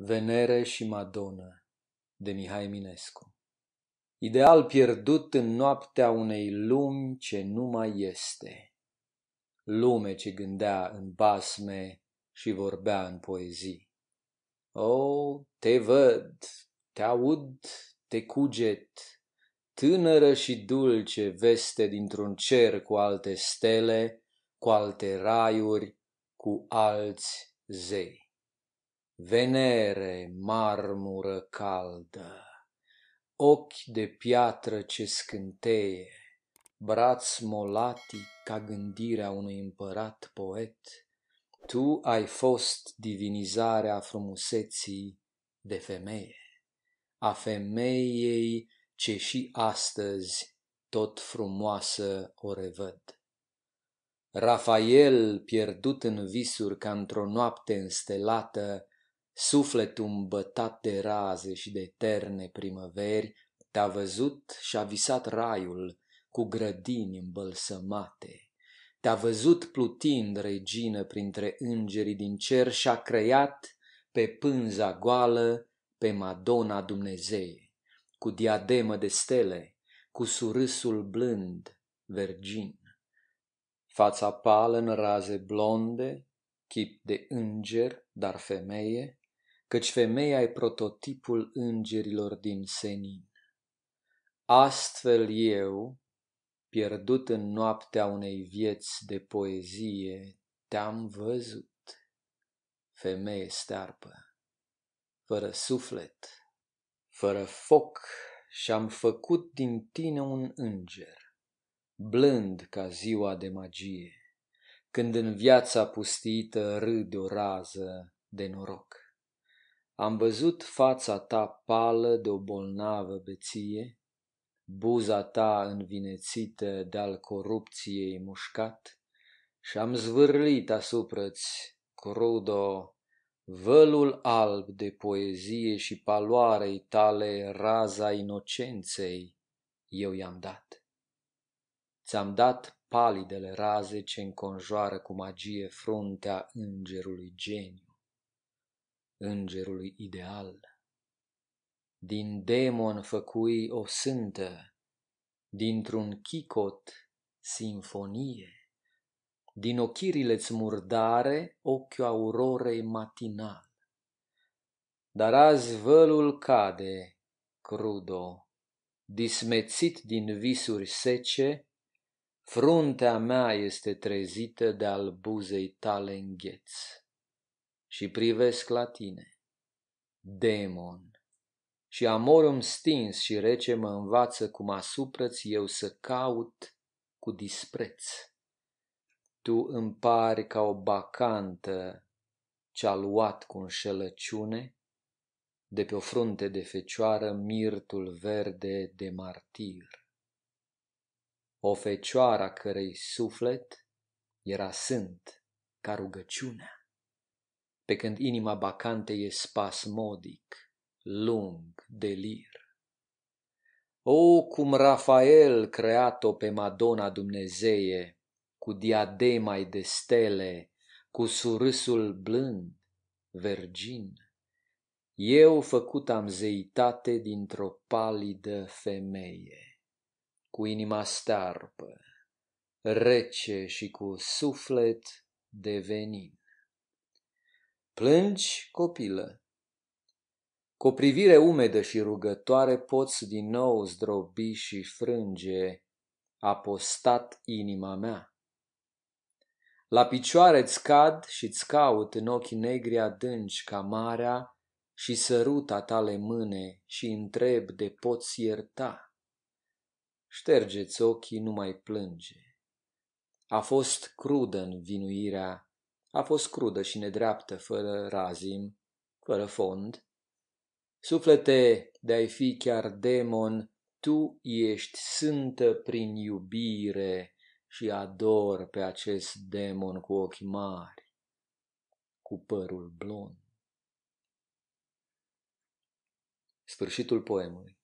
Venere și Madonă de Mihai Minescu Ideal pierdut în noaptea unei lumi ce nu mai este. Lume ce gândea în basme și vorbea în poezii. O, oh, te văd, te aud, te cuget, tânără și dulce veste dintr-un cer cu alte stele, cu alte raiuri, cu alți zei. Venere, marmură caldă, ochi de piatră ce scânteie, braț molatic ca gândirea unui împărat poet, tu ai fost divinizarea frumuseții de femeie, a femeiei ce și astăzi tot frumoasă o revăd. Rafael, pierdut în visuri ca într-o noapte înstelată, Sufletul îmbătat de raze și de eterne primăveri, te-a văzut și a visat raiul cu grădini îmbălsămate. Te-a văzut plutind, regină, printre îngerii din cer și a creat pe pânza goală pe Madonna Dumnezeie, cu diademă de stele, cu surâsul blând, vergin. Fața pală în raze blonde, chip de înger, dar femeie, căci femeia e prototipul îngerilor din senin. Astfel eu, pierdut în noaptea unei vieți de poezie, te-am văzut, femeie stearpă, fără suflet, fără foc, și-am făcut din tine un înger, blând ca ziua de magie, când în viața pustită râde o rază de noroc. Am văzut fața ta pală de o bolnavă beție, buza ta învinețită de-al corupției mușcat, și am zvârlit asupra-ți, crudo, vălul alb de poezie și paloarei tale raza inocenței eu i-am dat. Ți-am dat palidele raze ce înconjoară cu magie fruntea îngerului geniu îngerului ideal. Din demon făcui o sântă, dintr-un chicot sinfonie, din ochirile-ți murdare ochiul aurorei matinal. Dar azi vălul cade, crudo, dismețit din visuri sece, fruntea mea este trezită de al buzei tale îngheți și privesc la tine, demon, și amorul stins și rece mă învață cum asuprăți eu să caut cu dispreț. Tu îmi pari ca o bacantă ce-a luat cu înșelăciune de pe o frunte de fecioară mirtul verde de martir. O fecioară cărei suflet era sânt ca rugăciunea pe când inima bacante e spasmodic, lung, delir. O, cum Rafael creat-o pe Madonna Dumnezeie, cu diadema de stele, cu surâsul blând, vergin, eu făcut am zeitate dintr-o palidă femeie, cu inima starpă, rece și cu suflet devenind. Plângi, copilă? Cu o privire umedă și rugătoare poți din nou zdrobi și frânge, apostat inima mea. La picioare-ți cad și-ți caut în ochi negri adânci ca marea și săruta tale mâne și întreb de poți ierta. Ștergeți ochii, nu mai plânge. A fost crudă în vinuirea a fost crudă și nedreaptă, fără razim, fără fond. Suflete de ai fi chiar demon, tu ești sântă prin iubire și ador pe acest demon cu ochi mari, cu părul blond. Sfârșitul poemului